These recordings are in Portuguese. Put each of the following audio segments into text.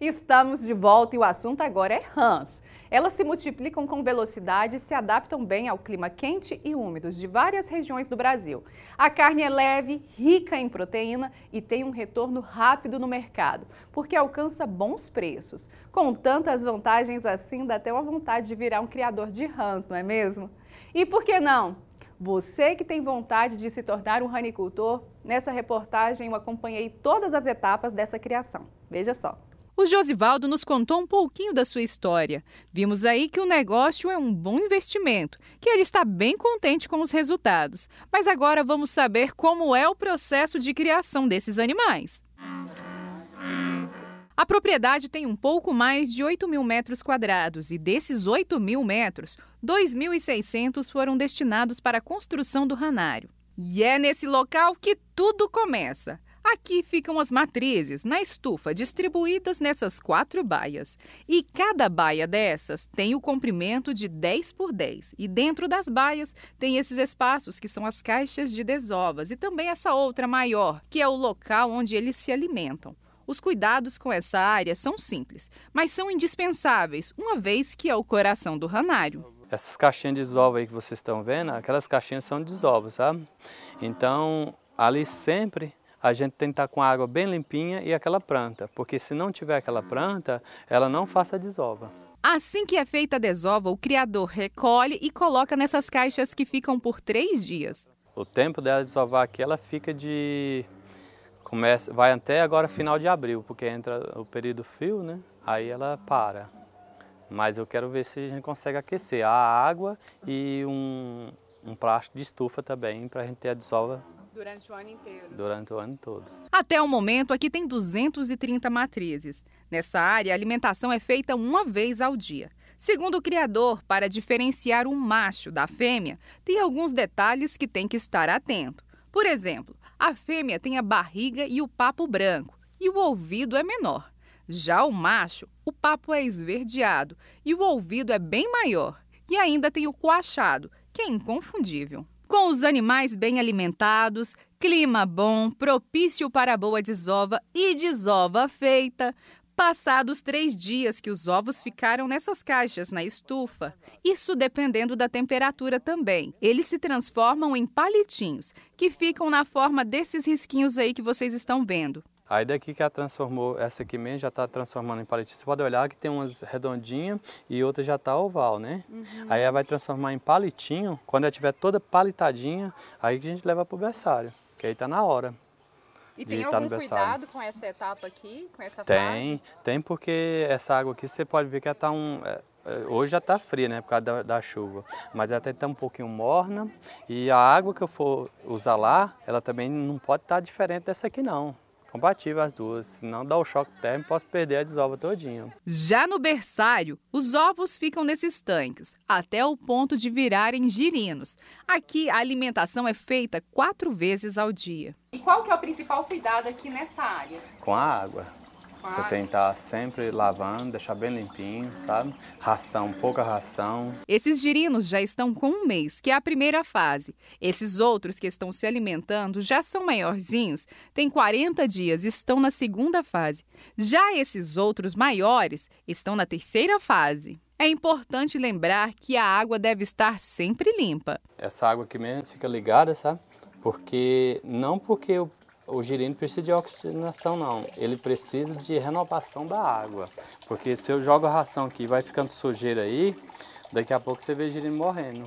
Estamos de volta e o assunto agora é rãs. Elas se multiplicam com velocidade e se adaptam bem ao clima quente e úmido de várias regiões do Brasil. A carne é leve, rica em proteína e tem um retorno rápido no mercado, porque alcança bons preços. Com tantas vantagens assim, dá até uma vontade de virar um criador de rãs, não é mesmo? E por que não? Você que tem vontade de se tornar um ranicultor, nessa reportagem eu acompanhei todas as etapas dessa criação. Veja só. O Josivaldo nos contou um pouquinho da sua história. Vimos aí que o negócio é um bom investimento, que ele está bem contente com os resultados. Mas agora vamos saber como é o processo de criação desses animais. A propriedade tem um pouco mais de 8 mil metros quadrados e desses 8 mil metros, 2.600 foram destinados para a construção do ranário. E é nesse local que tudo começa. Aqui ficam as matrizes na estufa distribuídas nessas quatro baias. E cada baia dessas tem o comprimento de 10 por 10. E dentro das baias tem esses espaços que são as caixas de desovas e também essa outra maior, que é o local onde eles se alimentam. Os cuidados com essa área são simples, mas são indispensáveis, uma vez que é o coração do ranário. Essas caixinhas de desova aí que vocês estão vendo, aquelas caixinhas são de desova, sabe? Então, ali sempre a gente tem que estar com a água bem limpinha e aquela planta, porque se não tiver aquela planta, ela não faça desova. Assim que é feita a desova, o criador recolhe e coloca nessas caixas que ficam por três dias. O tempo dela desovar aqui, ela fica de... Começa, vai até agora final de abril, porque entra o período frio, né? Aí ela para. Mas eu quero ver se a gente consegue aquecer a água e um, um plástico de estufa também, para a gente ter a desova Durante o ano inteiro. Durante o ano todo. Até o momento, aqui tem 230 matrizes. Nessa área, a alimentação é feita uma vez ao dia. Segundo o criador, para diferenciar o macho da fêmea, tem alguns detalhes que tem que estar atento. Por exemplo, a fêmea tem a barriga e o papo branco, e o ouvido é menor. Já o macho, o papo é esverdeado e o ouvido é bem maior. E ainda tem o coachado, que é inconfundível. Com os animais bem alimentados, clima bom, propício para boa desova e desova feita, passados três dias que os ovos ficaram nessas caixas na estufa, isso dependendo da temperatura também. Eles se transformam em palitinhos, que ficam na forma desses risquinhos aí que vocês estão vendo. Aí daqui que ela transformou, essa aqui mesmo já está transformando em palitinha. Você pode olhar que tem umas redondinhas e outra já está oval, né? Uhum. Aí ela vai transformar em palitinho. Quando ela tiver toda palitadinha, aí que a gente leva para o berçário, que aí está na hora. E tem tá algum cuidado com essa etapa aqui, com essa Tem, fase? tem porque essa água aqui você pode ver que ela está um... É, é, hoje já está fria, né, por causa da, da chuva, mas ela até está um pouquinho morna e a água que eu for usar lá, ela também não pode estar tá diferente dessa aqui não compatível as duas. Se não dá o choque térmico, posso perder a desova todinha. Já no berçário, os ovos ficam nesses tanques, até o ponto de virarem girinos. Aqui a alimentação é feita quatro vezes ao dia. E qual que é o principal cuidado aqui nessa área? Com a água você tem que estar sempre lavando, deixar bem limpinho, sabe? Ração, pouca ração. Esses girinos já estão com um mês, que é a primeira fase. Esses outros que estão se alimentando já são maiorzinhos, têm 40 dias, estão na segunda fase. Já esses outros maiores estão na terceira fase. É importante lembrar que a água deve estar sempre limpa. Essa água aqui mesmo fica ligada, sabe? Porque não porque o o girino precisa de oxigenação não, ele precisa de renovação da água, porque se eu jogo a ração aqui e vai ficando sujeira aí, daqui a pouco você vê o girino morrendo,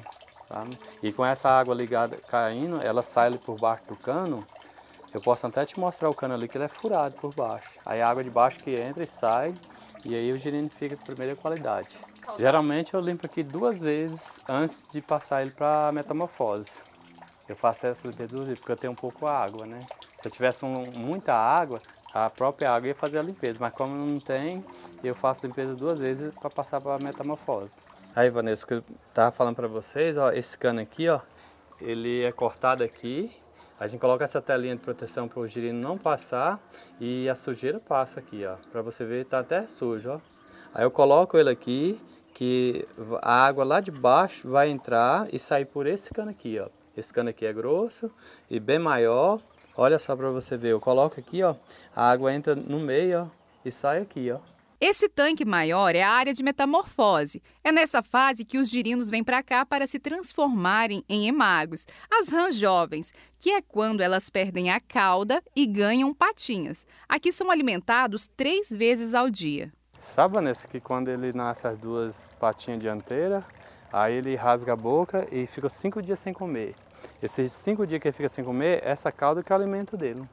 tá? E com essa água ligada caindo, ela sai ali por baixo do cano, eu posso até te mostrar o cano ali que ele é furado por baixo, aí a água de baixo que entra e sai, e aí o girino fica de primeira qualidade. Geralmente eu limpo aqui duas vezes antes de passar ele para metamorfose. Eu faço essa limpeza porque eu tenho um pouco água, né? Se eu tivesse um, muita água, a própria água ia fazer a limpeza, mas como não tem, eu faço a limpeza duas vezes para passar para a metamorfose. Aí, Vanessa, que eu estava falando para vocês, ó, esse cano aqui, ó, ele é cortado aqui, a gente coloca essa telinha de proteção para o girino não passar e a sujeira passa aqui, ó, para você ver, tá até sujo, ó. Aí eu coloco ele aqui, que a água lá de baixo vai entrar e sair por esse cano aqui, ó. Esse cano aqui é grosso e bem maior Olha só para você ver, eu coloco aqui, ó, a água entra no meio, ó, e sai aqui, ó. Esse tanque maior é a área de metamorfose. É nessa fase que os dirinos vêm para cá para se transformarem em emagos, as rãs jovens, que é quando elas perdem a cauda e ganham patinhas. Aqui são alimentados três vezes ao dia. Sabe, Vanessa, que quando ele nasce as duas patinhas dianteiras, aí ele rasga a boca e fica cinco dias sem comer. Esses cinco dias que ele fica sem comer, essa calda é que é o alimento dele.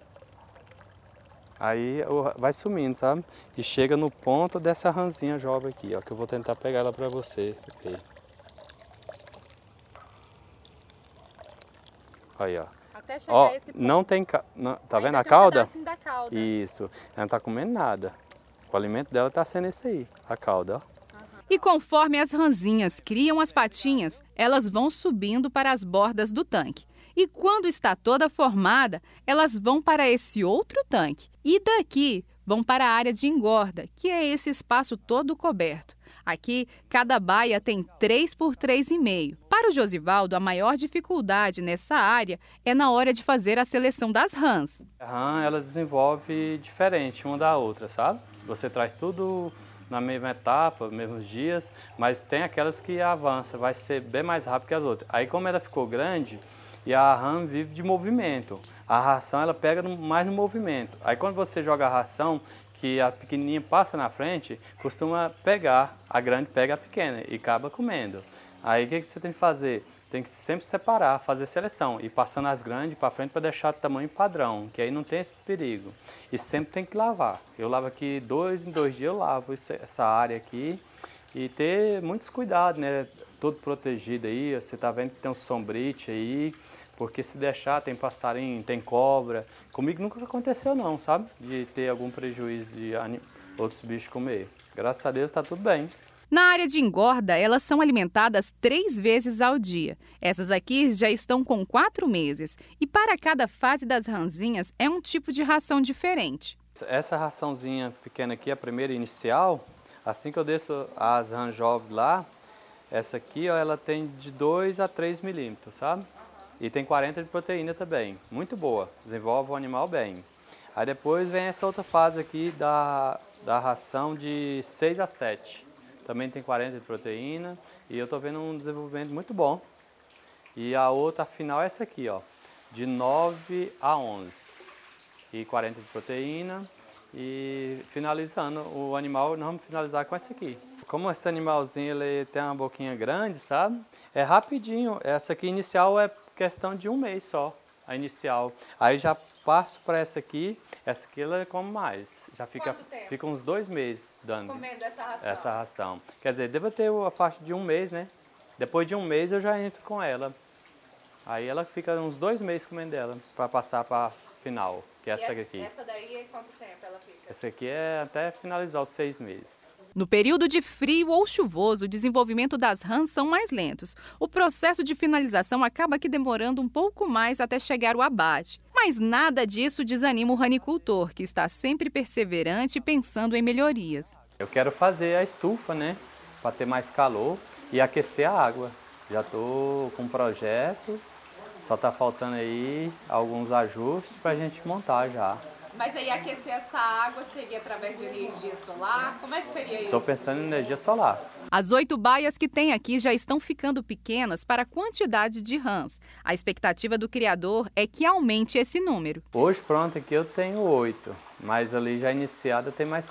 Aí vai sumindo, sabe? E chega no ponto dessa ranzinha jovem aqui, ó, que eu vou tentar pegar ela pra você. Okay. Aí, ó. Até chegar ó, esse ponto. Não tem, não, tá Ainda vendo a cauda? Um da cauda? Isso. Ela não tá comendo nada. O alimento dela tá sendo esse aí, a cauda, ó. E conforme as ranzinhas criam as patinhas, elas vão subindo para as bordas do tanque. E quando está toda formada, elas vão para esse outro tanque. E daqui vão para a área de engorda, que é esse espaço todo coberto. Aqui, cada baia tem 3 por 3,5. Para o Josivaldo, a maior dificuldade nessa área é na hora de fazer a seleção das rãs. A rã, ela desenvolve diferente uma da outra, sabe? Você traz tudo na mesma etapa, mesmos dias, mas tem aquelas que avança, vai ser bem mais rápido que as outras. Aí como ela ficou grande, e a RAM vive de movimento. A ração ela pega no, mais no movimento. Aí quando você joga a ração, que a pequenininha passa na frente, costuma pegar, a grande pega a pequena e acaba comendo. Aí o que, que você tem que fazer? Tem que sempre separar, fazer seleção e passando as grandes para frente para deixar o tamanho padrão, que aí não tem esse perigo. E sempre tem que lavar. Eu lavo aqui dois em dois dias, eu lavo essa área aqui e ter muitos cuidados, né? Todo protegido aí, você tá vendo que tem um sombrite aí, porque se deixar tem passarinho, tem cobra. Comigo nunca aconteceu não, sabe? De ter algum prejuízo de outros bichos comer. Graças a Deus está tudo bem. Na área de engorda, elas são alimentadas três vezes ao dia. Essas aqui já estão com quatro meses e para cada fase das ranzinhas é um tipo de ração diferente. Essa raçãozinha pequena aqui, a primeira inicial, assim que eu desço as rãs jovens lá, essa aqui ó, ela tem de 2 a 3 milímetros, sabe? E tem 40 de proteína também, muito boa, desenvolve o animal bem. Aí depois vem essa outra fase aqui da, da ração de 6 a 7 também tem 40 de proteína e eu estou vendo um desenvolvimento muito bom. E a outra final é essa aqui, ó, de 9 a 11 e 40 de proteína e finalizando o animal, nós vamos finalizar com essa aqui. Como esse animalzinho ele tem uma boquinha grande, sabe? É rapidinho. Essa aqui inicial é questão de um mês só, a inicial. Aí já passo para essa aqui. Essa aqui ela come mais. Já fica, fica uns dois meses dando. Comendo essa ração. Essa ração. Quer dizer, deve ter a faixa de um mês, né? Depois de um mês eu já entro com ela. Aí ela fica uns dois meses comendo ela para passar para final, que é essa, essa aqui. Essa daí é quanto tempo ela fica? Essa aqui é até finalizar os seis meses. No período de frio ou chuvoso, o desenvolvimento das rãs são mais lentos. O processo de finalização acaba que demorando um pouco mais até chegar o abate. Mas nada disso desanima o ranicultor, que está sempre perseverante pensando em melhorias. Eu quero fazer a estufa, né? Para ter mais calor e aquecer a água. Já estou com um projeto, só está faltando aí alguns ajustes para a gente montar já. Mas aí aquecer essa água seria através de energia solar? Como é que seria isso? Estou pensando em energia solar. As oito baias que tem aqui já estão ficando pequenas para a quantidade de rãs. A expectativa do criador é que aumente esse número. Hoje, pronto, aqui eu tenho oito, mas ali já iniciada tem mais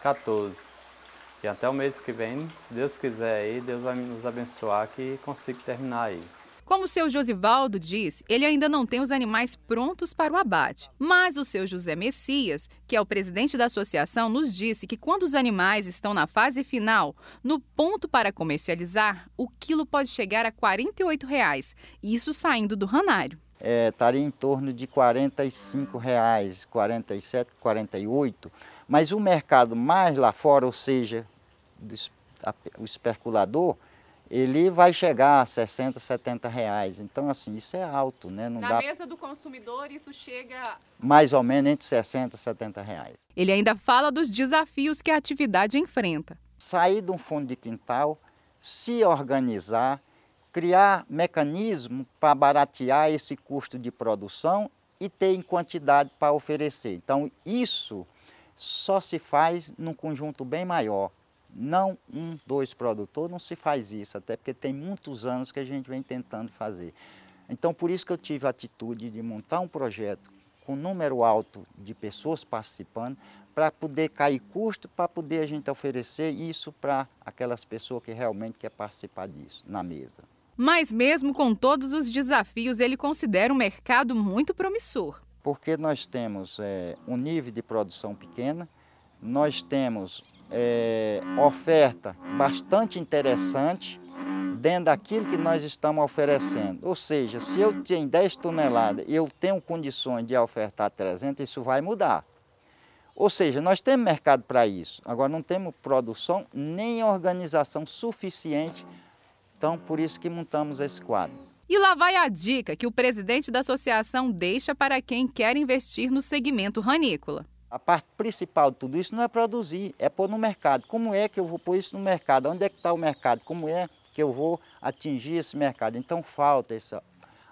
14. E até o mês que vem, se Deus quiser aí, Deus vai nos abençoar que consigo terminar aí. Como o seu Josivaldo diz, ele ainda não tem os animais prontos para o abate. Mas o seu José Messias, que é o presidente da associação, nos disse que quando os animais estão na fase final, no ponto para comercializar, o quilo pode chegar a R$ 48, reais, isso saindo do ranário. É, estaria em torno de R$ 45, reais, 47, 48. Mas o mercado mais lá fora, ou seja, o especulador, ele vai chegar a 60, 70 reais. Então, assim, isso é alto, né? Não Na dá... mesa do consumidor, isso chega... Mais ou menos entre 60 e 70 reais. Ele ainda fala dos desafios que a atividade enfrenta. Sair de um fundo de quintal, se organizar, criar mecanismo para baratear esse custo de produção e ter em quantidade para oferecer. Então, isso só se faz num conjunto bem maior não um, dois produtores, não se faz isso, até porque tem muitos anos que a gente vem tentando fazer. Então, por isso que eu tive a atitude de montar um projeto com um número alto de pessoas participando, para poder cair custo, para poder a gente oferecer isso para aquelas pessoas que realmente quer participar disso na mesa. Mas mesmo com todos os desafios, ele considera um mercado muito promissor. Porque nós temos é, um nível de produção pequena, nós temos é, oferta bastante interessante dentro daquilo que nós estamos oferecendo. Ou seja, se eu tenho 10 toneladas e eu tenho condições de ofertar 300, isso vai mudar. Ou seja, nós temos mercado para isso. Agora, não temos produção nem organização suficiente. Então, por isso que montamos esse quadro. E lá vai a dica que o presidente da associação deixa para quem quer investir no segmento ranícola. A parte principal de tudo isso não é produzir, é pôr no mercado. Como é que eu vou pôr isso no mercado? Onde é que está o mercado? Como é que eu vou atingir esse mercado? Então falta essa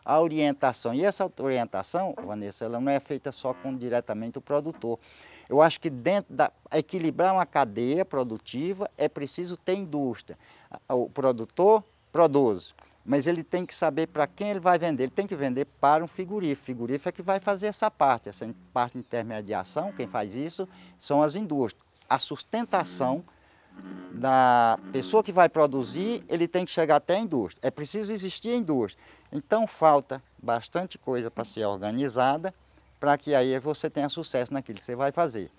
a orientação. E essa orientação, Vanessa, ela não é feita só com diretamente o produtor. Eu acho que dentro da equilibrar uma cadeia produtiva é preciso ter indústria. O produtor produz, mas ele tem que saber para quem ele vai vender. Ele tem que vender para um figurífico. Figurífico é que vai fazer essa parte, essa parte de intermediação, quem faz isso são as indústrias. A sustentação da pessoa que vai produzir, ele tem que chegar até a indústria. É preciso existir a indústria. Então falta bastante coisa para ser organizada para que aí você tenha sucesso naquilo que você vai fazer.